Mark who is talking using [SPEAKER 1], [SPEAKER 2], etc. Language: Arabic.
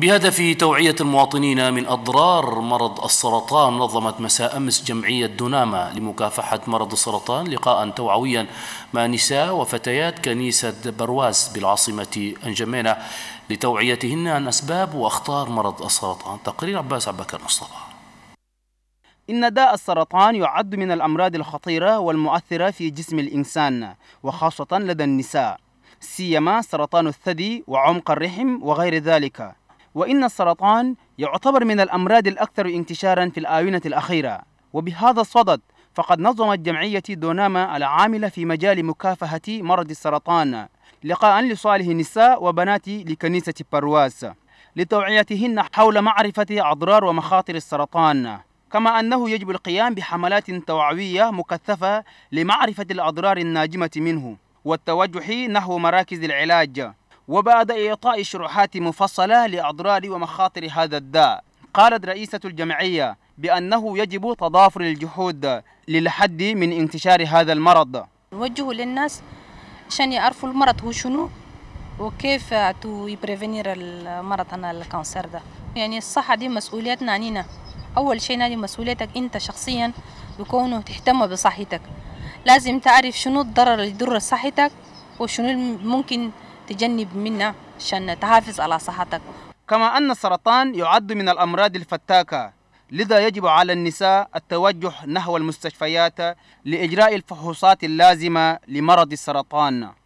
[SPEAKER 1] بهدف توعية المواطنين من أضرار مرض السرطان نظمت مساء أمس جمعية دوناما لمكافحة مرض السرطان لقاء توعويا مع نساء وفتيات كنيسة برواز بالعاصمة أنجمينة لتوعيتهن عن أسباب وأخطار مرض السرطان تقرير عباس عبكر مصطفى
[SPEAKER 2] إن داء السرطان يعد من الأمراض الخطيرة والمؤثرة في جسم الإنسان وخاصة لدى النساء سيما سرطان الثدي وعمق الرحم وغير ذلك وإن السرطان يعتبر من الأمراض الأكثر انتشارا في الآونة الأخيرة وبهذا الصدد فقد نظمت جمعية دوناما العاملة في مجال مكافحة مرض السرطان لقاء لصالح النساء وبنات لكنيسة برواس لتوعيتهن حول معرفة أضرار ومخاطر السرطان كما أنه يجب القيام بحملات توعوية مكثفة لمعرفة الأضرار الناجمة منه والتوجه نحو مراكز العلاج وبعد إعطاء شروحات مفصلة لأضرار ومخاطر هذا الداء قالت رئيسة الجمعية بأنه يجب تضافر الجهود للحد من انتشار هذا المرض
[SPEAKER 3] نوجه للناس عشان يعرفوا المرض هو شنو وكيف تو يبريفينير المرض انا الكانسر ده يعني الصحة دي مسؤوليتنا عنينا أول شيء دي مسؤوليتك أنت شخصيا بكونه تهتم بصحتك لازم تعرف شنو الضرر اللي يضر صحتك وشنو ممكن تجنب منه عشان تحافظ على صحتك
[SPEAKER 2] كما أن السرطان يعد من الأمراض الفتاكة لذا يجب على النساء التوجه نحو المستشفيات لإجراء الفحوصات اللازمة لمرض السرطان